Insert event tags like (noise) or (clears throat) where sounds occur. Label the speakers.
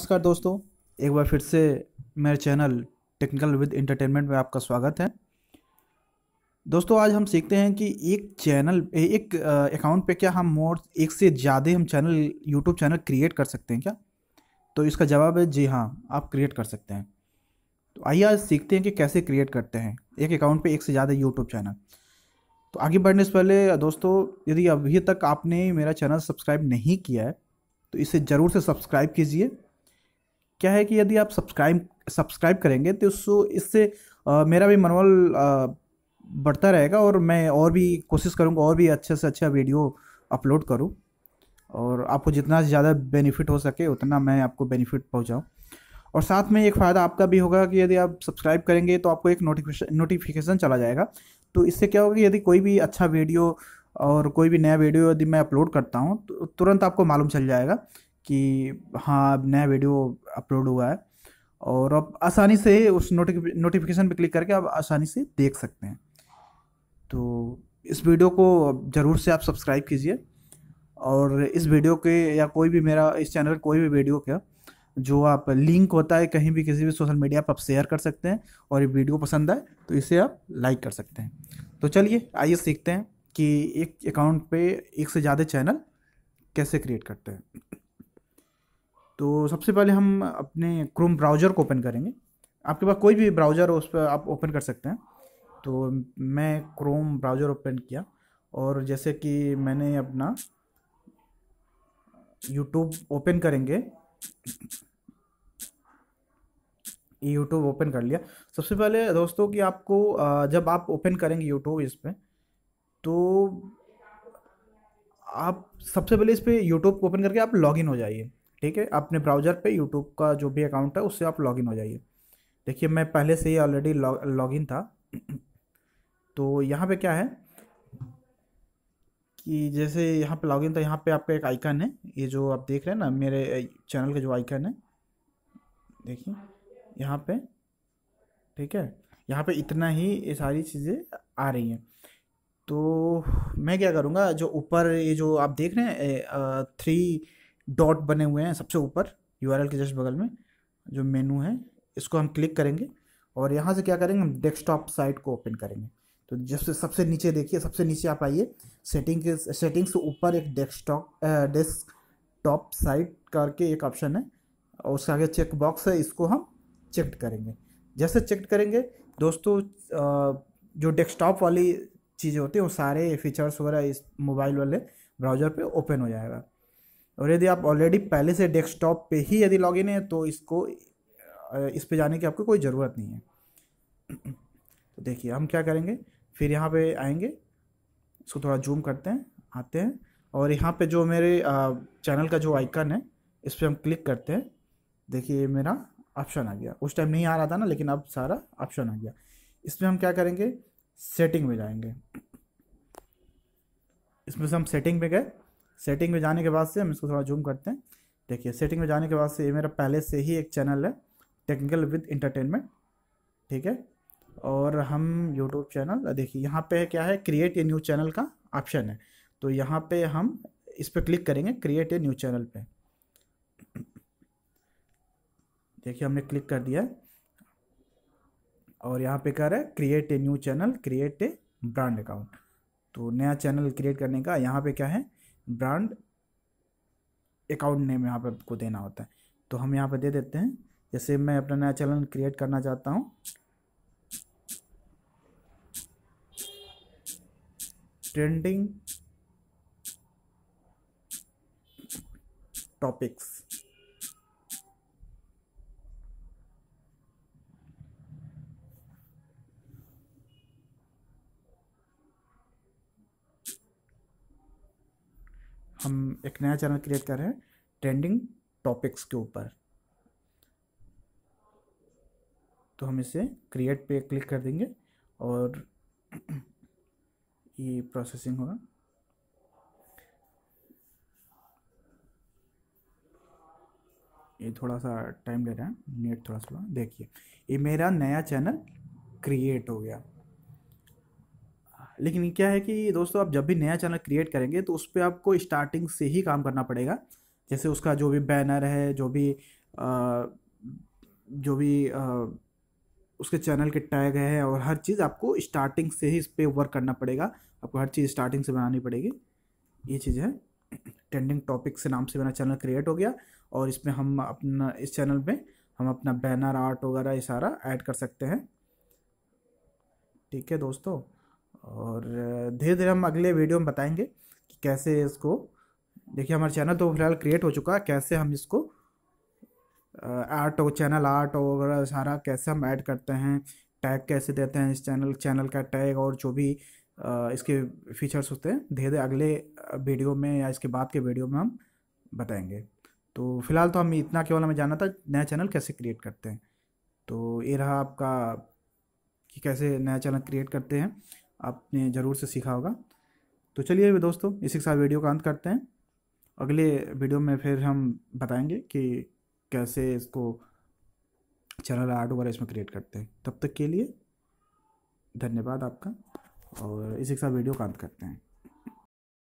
Speaker 1: नमस्कार दोस्तों एक बार फिर से मेरे चैनल टेक्निकल विद इंटरटेनमेंट में आपका स्वागत है दोस्तों आज हम सीखते हैं कि एक चैनल एक अकाउंट पे क्या हम मोर एक से ज़्यादा हम चैनल यूट्यूब चैनल क्रिएट कर सकते हैं क्या तो इसका जवाब है जी हाँ आप क्रिएट कर सकते हैं तो आइए आज सीखते हैं कि कैसे क्रिएट करते हैं एक अकाउंट पे एक से ज़्यादा यूट्यूब चैनल तो आगे बढ़ने से पहले दोस्तों यदि अभी तक आपने मेरा चैनल सब्सक्राइब नहीं किया है तो इसे ज़रूर से सब्सक्राइब कीजिए क्या है कि यदि आप सब्सक्राइब सब्सक्राइब करेंगे तो उस इससे मेरा भी मनोबल बढ़ता रहेगा और मैं और भी कोशिश करूँगा और भी अच्छे से अच्छा वीडियो अपलोड करूँ और आपको जितना ज़्यादा बेनिफिट हो सके उतना मैं आपको बेनिफिट पहुँचाऊँ और साथ में एक फ़ायदा आपका भी होगा कि यदि आप सब्सक्राइब करेंगे तो आपको एक नोटिफिकेशन नोटिफिकेशन चला जाएगा तो इससे क्या होगा कि यदि कोई भी अच्छा वीडियो और कोई भी नया वीडियो यदि मैं अपलोड करता हूँ तो तुरंत आपको मालूम चल जाएगा कि हाँ अब नया वीडियो अपलोड हुआ है और आप आसानी से उस नोटिफिक नोटिफिकेशन पर क्लिक करके आप आसानी से देख सकते हैं तो इस वीडियो को ज़रूर से आप सब्सक्राइब कीजिए और इस वीडियो के या कोई भी मेरा इस चैनल कोई भी वीडियो का जो आप लिंक होता है कहीं भी किसी भी सोशल मीडिया पर आप शेयर कर सकते हैं और ये वीडियो पसंद आए तो इसे आप लाइक कर सकते हैं तो चलिए आइए सीखते हैं कि एक अकाउंट पे एक से ज़्यादा चैनल कैसे क्रिएट करते हैं तो सबसे पहले हम अपने क्रोम ब्राउज़र को ओपन करेंगे आपके पास कोई भी ब्राउज़र हो उस पर आप ओपन कर सकते हैं तो मैं क्रोम ब्राउज़र ओपन किया और जैसे कि मैंने अपना यूट्यूब ओपन करेंगे यूट्यूब ओपन कर लिया सबसे पहले दोस्तों कि आपको जब आप ओपन करेंगे यूट्यूब इस पर तो आप सबसे पहले इस पर यूट्यूब ओपन करके आप लॉगिन हो जाइए ठीक है अपने ब्राउज़र पे यूट्यूब का जो भी अकाउंट है उससे आप लॉगिन हो जाइए देखिए मैं पहले से ही ऑलरेडी लॉगिन था (clears throat) तो यहाँ पे क्या है कि जैसे यहाँ पे लॉगिन था यहाँ पे आपका एक आइकन है ये जो आप देख रहे हैं ना मेरे चैनल का जो आइकन है देखिए यहाँ पे ठीक है यहाँ पे इतना ही ये सारी चीज़ें आ रही हैं तो मैं क्या करूँगा जो ऊपर ये जो आप देख रहे हैं थ्री डॉट बने हुए हैं सबसे ऊपर यू के जस्ट बगल में जो मेनू है इसको हम क्लिक करेंगे और यहाँ से क्या करेंगे हम डेस्कटॉप साइट को ओपन करेंगे तो जब सबसे नीचे देखिए सबसे नीचे आप आइए सेटिंग के सेटिंग से ऊपर एक डेस्कटॉप डेस्क टॉप साइट करके एक ऑप्शन है और उसके आगे चेक बॉक्स है इसको हम चेक करेंगे जैसे चेक करेंगे दोस्तों जो डेस्कटॉप वाली चीज़ें होती है वो सारे फीचर्स वगैरह इस मोबाइल वाले ब्राउज़र पे ओपन हो जाएगा और यदि आप ऑलरेडी पहले से डेस्कटॉप पे ही यदि लॉगिन है तो इसको इस पे जाने की आपको कोई ज़रूरत नहीं है (clears throat) तो देखिए हम क्या करेंगे फिर यहाँ पे आएंगे इसको थोड़ा जूम करते हैं आते हैं और यहाँ पे जो मेरे चैनल का जो आइकन है इस पर हम क्लिक करते हैं देखिए मेरा ऑप्शन आ गया उस टाइम नहीं आ रहा था ना लेकिन अब सारा ऑप्शन आ गया इसमें हम क्या करेंगे सेटिंग में जाएंगे (clears throat) इसमें से हम सेटिंग में गए सेटिंग में जाने के बाद से हम इसको थोड़ा जूम करते हैं देखिए सेटिंग में जाने के बाद से ये मेरा पहले से ही एक चैनल है टेक्निकल विद इंटरटेनमेंट ठीक है और हम यूट्यूब चैनल देखिए यहाँ पे क्या है क्रिएट ए न्यू चैनल का ऑप्शन है तो यहाँ पे हम इस पर क्लिक करेंगे क्रिएट ए न्यू चैनल पे देखिए हमने क्लिक कर दिया और यहाँ पे कह रहा है create a new channel create a brand account तो नया चैनल क्रिएट करने का यहाँ पे क्या है ब्रांड अकाउंट नेम यहाँ पे आपको देना होता है तो हम यहाँ पे दे देते हैं जैसे मैं अपना नया चैनल क्रिएट करना चाहता हूँ ट्रेंडिंग टॉपिक्स हम एक नया चैनल क्रिएट कर रहे हैं ट्रेंडिंग टॉपिक्स के ऊपर तो हम इसे क्रिएट पे क्लिक कर देंगे और ये प्रोसेसिंग होगा ये थोड़ा सा टाइम ले रहा है नेट थोड़ा थोड़ा देखिए ये मेरा नया चैनल क्रिएट हो गया लेकिन क्या है कि दोस्तों आप जब भी नया चैनल क्रिएट करेंगे तो उस पर आपको स्टार्टिंग से ही काम करना पड़ेगा जैसे उसका जो भी बैनर है जो भी आ, जो भी आ, उसके चैनल के टैग है और हर चीज़ आपको स्टार्टिंग से ही इस पर वर्क करना पड़ेगा आपको हर चीज़ स्टार्टिंग से बनानी पड़ेगी ये चीज़ है ट्रेंडिंग टॉपिक से नाम से मेरा चैनल क्रिएट हो गया और इसमें हम अपना इस चैनल में हम अपना बैनर आर्ट वगैरह ये सारा ऐड कर सकते हैं ठीक है दोस्तों और धीरे धीरे हम अगले वीडियो में बताएंगे कि कैसे इसको देखिए हमारा चैनल तो फिलहाल क्रिएट हो चुका है कैसे हम इसको आर्ट और चैनल आर्ट वगैरह सारा कैसे हम ऐड करते हैं टैग कैसे देते हैं इस चैनल चैनल का टैग और जो भी इसके फीचर्स होते हैं धीरे धीरे अगले वीडियो में या इसके बाद के वीडियो में हम बताएंगे तो फिलहाल तो हम इतना केवल हमें जानना था नया चैनल कैसे क्रिएट करते हैं तो ये रहा आपका कि कैसे नया चैनल क्रिएट करते हैं आपने ज़रूर से सीखा होगा तो चलिए दोस्तों इसी के साथ वीडियो का अंत करते हैं अगले वीडियो में फिर हम बताएंगे कि कैसे इसको चैनल आर्ट वगैरह इसमें क्रिएट करते हैं तब तक के लिए धन्यवाद आपका और इसी के साथ वीडियो का अंत करते हैं